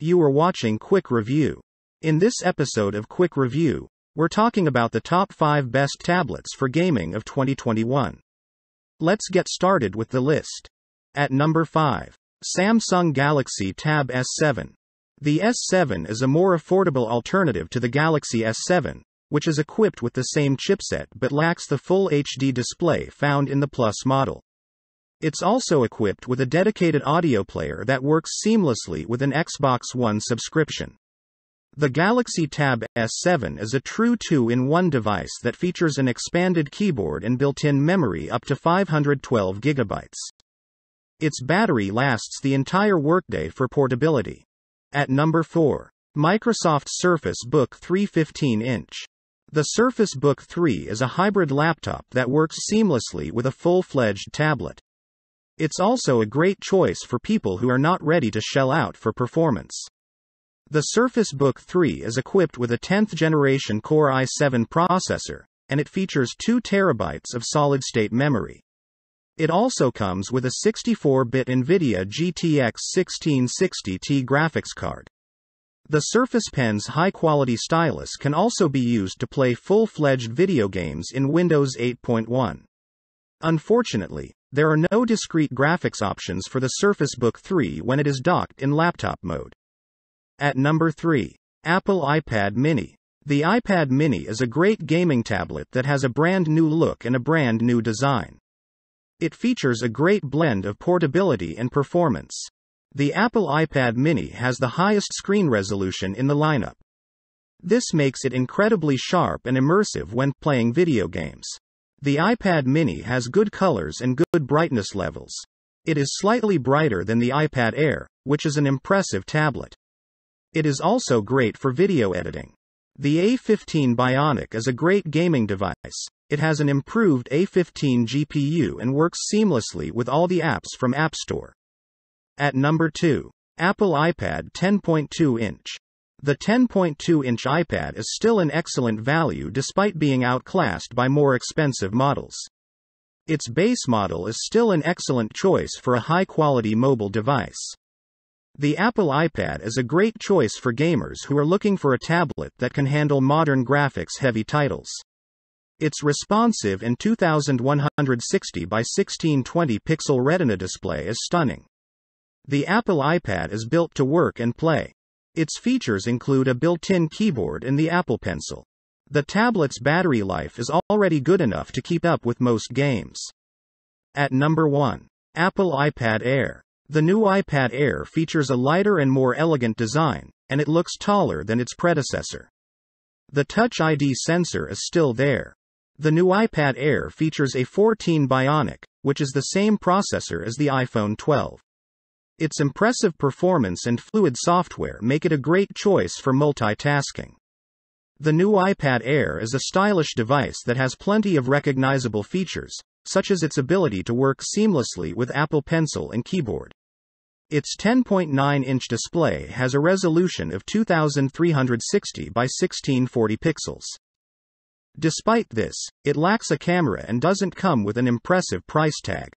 You are watching Quick Review. In this episode of Quick Review, we're talking about the top 5 best tablets for gaming of 2021. Let's get started with the list. At number 5, Samsung Galaxy Tab S7. The S7 is a more affordable alternative to the Galaxy S7, which is equipped with the same chipset but lacks the full HD display found in the Plus model. It's also equipped with a dedicated audio player that works seamlessly with an Xbox One subscription. The Galaxy Tab S7 is a true 2 in 1 device that features an expanded keyboard and built in memory up to 512 GB. Its battery lasts the entire workday for portability. At number 4, Microsoft Surface Book 315 inch. The Surface Book 3 is a hybrid laptop that works seamlessly with a full fledged tablet. It's also a great choice for people who are not ready to shell out for performance. The Surface Book 3 is equipped with a 10th generation Core i7 processor, and it features 2 terabytes of solid state memory. It also comes with a 64 bit NVIDIA GTX 1660T graphics card. The Surface Pen's high-quality stylus can also be used to play full-fledged video games in Windows 8.1. Unfortunately, there are no discrete graphics options for the Surface Book 3 when it is docked in laptop mode. At number 3, Apple iPad Mini. The iPad Mini is a great gaming tablet that has a brand new look and a brand new design. It features a great blend of portability and performance. The Apple iPad mini has the highest screen resolution in the lineup. This makes it incredibly sharp and immersive when playing video games. The iPad mini has good colors and good brightness levels. It is slightly brighter than the iPad Air, which is an impressive tablet. It is also great for video editing. The A15 Bionic is a great gaming device. It has an improved A15 GPU and works seamlessly with all the apps from App Store. At number 2. Apple iPad 10.2 inch. The 10.2 inch iPad is still an excellent value despite being outclassed by more expensive models. Its base model is still an excellent choice for a high quality mobile device. The Apple iPad is a great choice for gamers who are looking for a tablet that can handle modern graphics heavy titles. Its responsive and 2160 by 1620 pixel retina display is stunning. The Apple iPad is built to work and play. Its features include a built in keyboard and the Apple Pencil. The tablet's battery life is already good enough to keep up with most games. At number 1, Apple iPad Air. The new iPad Air features a lighter and more elegant design, and it looks taller than its predecessor. The Touch ID sensor is still there. The new iPad Air features a 14 Bionic, which is the same processor as the iPhone 12. Its impressive performance and fluid software make it a great choice for multitasking. The new iPad Air is a stylish device that has plenty of recognizable features, such as its ability to work seamlessly with Apple Pencil and keyboard. Its 10.9 inch display has a resolution of 2360 by 1640 pixels. Despite this, it lacks a camera and doesn't come with an impressive price tag.